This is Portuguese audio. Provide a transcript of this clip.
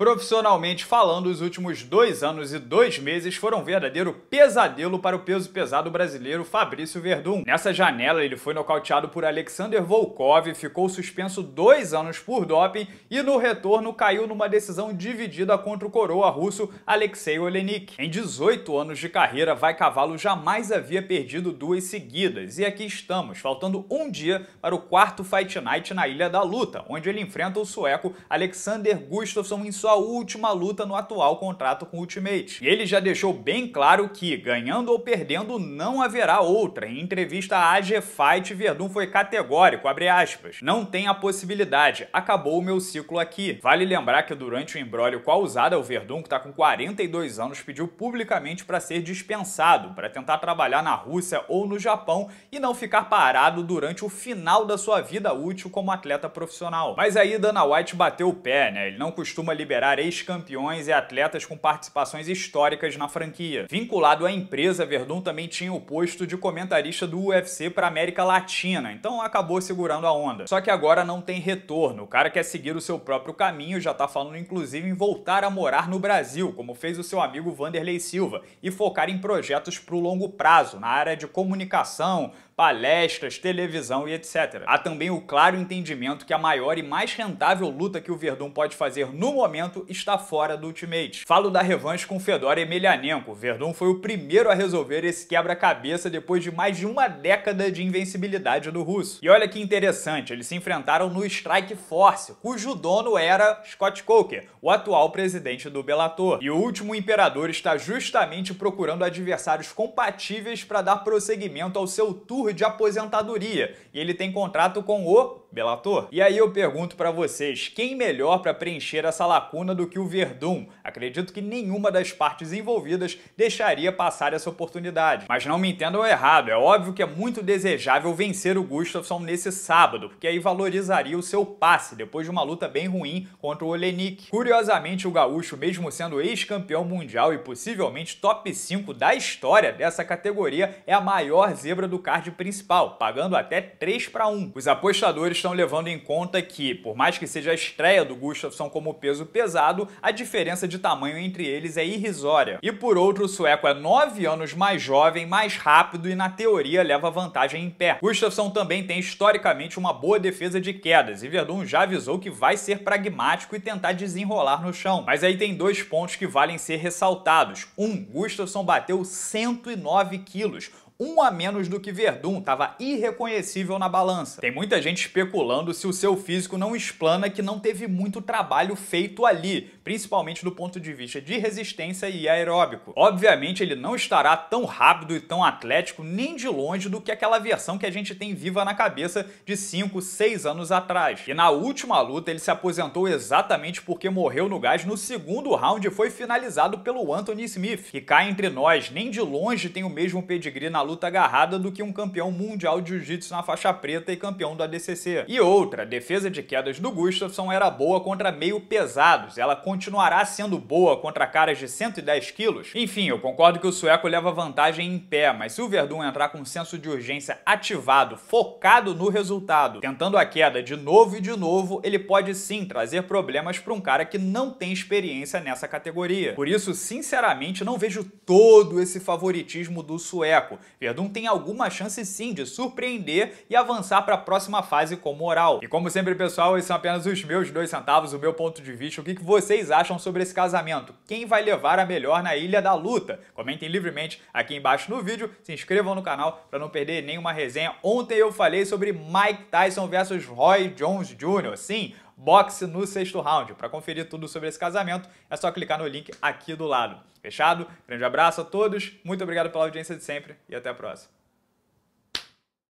Profissionalmente falando, os últimos dois anos e dois meses foram um verdadeiro pesadelo para o peso pesado brasileiro Fabrício Verdun. Nessa janela, ele foi nocauteado por Alexander Volkov, ficou suspenso dois anos por doping e no retorno caiu numa decisão dividida contra o coroa russo Alexei Olenik. Em 18 anos de carreira, Vai Cavalo jamais havia perdido duas seguidas. E aqui estamos, faltando um dia para o quarto Fight Night na Ilha da Luta, onde ele enfrenta o sueco Alexander Gustafsson em sua sua última luta no atual contrato com o Ultimate. E ele já deixou bem claro que, ganhando ou perdendo, não haverá outra. Em entrevista à AG Fight, Verdun foi categórico, abre aspas, não tem a possibilidade, acabou o meu ciclo aqui. Vale lembrar que durante o embrólio com a usada, o Verdun, que está com 42 anos, pediu publicamente para ser dispensado, para tentar trabalhar na Rússia ou no Japão e não ficar parado durante o final da sua vida útil como atleta profissional. Mas aí Dana White bateu o pé, né? Ele não costuma liberar recuperar ex-campeões e atletas com participações históricas na franquia. Vinculado à empresa, Verdun também tinha o posto de comentarista do UFC para América Latina, então acabou segurando a onda. Só que agora não tem retorno, o cara quer seguir o seu próprio caminho, já tá falando inclusive em voltar a morar no Brasil, como fez o seu amigo Vanderlei Silva, e focar em projetos pro longo prazo, na área de comunicação, palestras, televisão e etc. Há também o claro entendimento que a maior e mais rentável luta que o Verdun pode fazer no momento está fora do Ultimate. Falo da revanche com Fedor Emelianenko. Verdun foi o primeiro a resolver esse quebra-cabeça depois de mais de uma década de invencibilidade do russo. E olha que interessante, eles se enfrentaram no Strike Force, cujo dono era Scott Coker, o atual presidente do Bellator. E o último imperador está justamente procurando adversários compatíveis para dar prosseguimento ao seu tour de aposentadoria e ele tem contrato com o Bellator. E aí eu pergunto para vocês, quem melhor para preencher essa lacuna do que o Verdun? Acredito que nenhuma das partes envolvidas deixaria passar essa oportunidade. Mas não me entendam errado, é óbvio que é muito desejável vencer o Gustafsson nesse sábado, porque aí valorizaria o seu passe depois de uma luta bem ruim contra o Olenik. Curiosamente, o gaúcho, mesmo sendo ex-campeão mundial e possivelmente top 5 da história dessa categoria, é a maior zebra do card principal, pagando até 3 para 1. Os apostadores estão levando em conta que, por mais que seja a estreia do Gustafsson como peso pesado, a diferença de tamanho entre eles é irrisória. E por outro, o sueco é 9 anos mais jovem, mais rápido e na teoria leva vantagem em pé. Gustafsson também tem historicamente uma boa defesa de quedas e Verdun já avisou que vai ser pragmático e tentar desenrolar no chão. Mas aí tem dois pontos que valem ser ressaltados. Um, Gustafsson bateu 109 quilos, um a menos do que Verdun, estava irreconhecível na balança. Tem muita gente especulando especulando se o seu físico não explana que não teve muito trabalho feito ali, principalmente do ponto de vista de resistência e aeróbico. Obviamente ele não estará tão rápido e tão atlético nem de longe do que aquela versão que a gente tem viva na cabeça de 5, 6 anos atrás. E na última luta ele se aposentou exatamente porque morreu no gás no segundo round e foi finalizado pelo Anthony Smith, que cá entre nós nem de longe tem o mesmo pedigree na luta agarrada do que um campeão mundial de jiu-jitsu na faixa preta e campeão do ADCC. E outra, a defesa de quedas do Gustafsson era boa contra meio pesados, ela continuará sendo boa contra caras de 110 quilos. Enfim, eu concordo que o sueco leva vantagem em pé, mas se o Verdun entrar com um senso de urgência ativado, focado no resultado, tentando a queda de novo e de novo, ele pode sim trazer problemas para um cara que não tem experiência nessa categoria. Por isso, sinceramente, não vejo todo esse favoritismo do sueco. Verdun tem alguma chance sim de surpreender e avançar para a próxima fase com como oral. E como sempre, pessoal, esses são apenas os meus dois centavos, o meu ponto de vista, o que vocês acham sobre esse casamento? Quem vai levar a melhor na Ilha da Luta? Comentem livremente aqui embaixo no vídeo, se inscrevam no canal para não perder nenhuma resenha. Ontem eu falei sobre Mike Tyson versus Roy Jones Jr. Sim, boxe no sexto round. Para conferir tudo sobre esse casamento, é só clicar no link aqui do lado. Fechado? Grande abraço a todos, muito obrigado pela audiência de sempre e até a próxima.